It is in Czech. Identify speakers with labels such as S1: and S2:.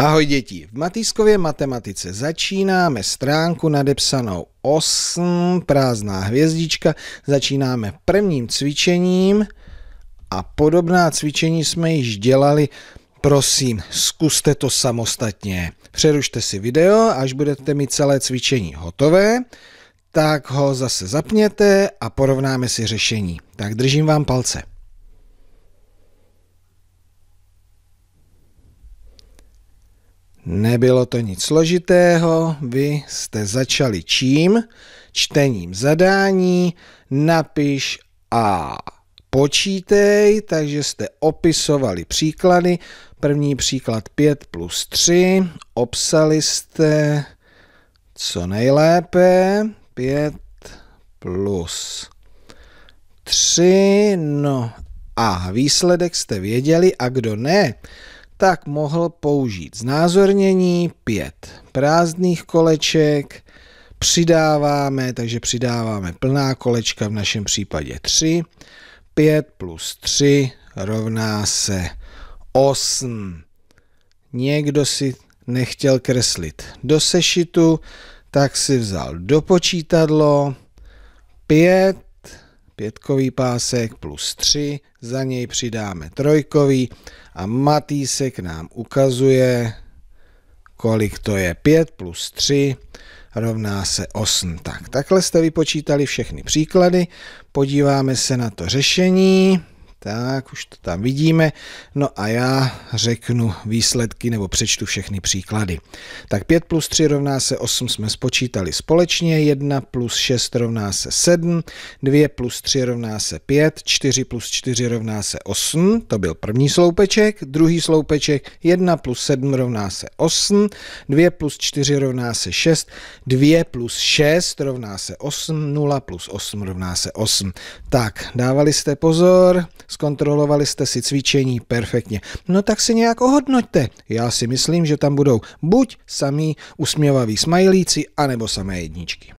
S1: Ahoj děti, v Matýskově matematice začínáme stránku nadepsanou 8, prázdná hvězdička, začínáme prvním cvičením a podobná cvičení jsme již dělali, prosím, zkuste to samostatně. Přerušte si video, až budete mít celé cvičení hotové, tak ho zase zapněte a porovnáme si řešení. Tak držím vám palce. Nebylo to nic složitého, vy jste začali čím? Čtením zadání, napiš a počítej, takže jste opisovali příklady. První příklad 5 plus 3, obsali jste co nejlépe, 5 plus 3, no a výsledek jste věděli a kdo ne, tak mohl použít znázornění, pět prázdných koleček, přidáváme, takže přidáváme plná kolečka, v našem případě 3, 5 plus 3 rovná se 8. Někdo si nechtěl kreslit do sešitu, tak si vzal do počítadlo 5 pětkový pásek plus 3, za něj přidáme trojkový a Matýsek nám ukazuje, kolik to je 5 plus 3 rovná se 8. Tak, takhle jste vypočítali všechny příklady, podíváme se na to řešení. Tak, už to tam vidíme. No a já řeknu výsledky nebo přečtu všechny příklady. Tak 5 plus 3 rovná se 8 jsme spočítali společně, 1 plus 6 rovná se 7, 2 plus 3 rovná se 5, 4 plus 4 rovná se 8, to byl první sloupeček, druhý sloupeček 1 plus 7 rovná se 8, 2 plus 4 rovná se 6, 2 plus 6 rovná se 8, 0 plus 8 rovná se 8. Tak, dávali jste pozor, Zkontrolovali jste si cvičení perfektně. No tak si nějak ohodnoťte. Já si myslím, že tam budou buď samý usměvaví smajlíci, anebo samé jedničky.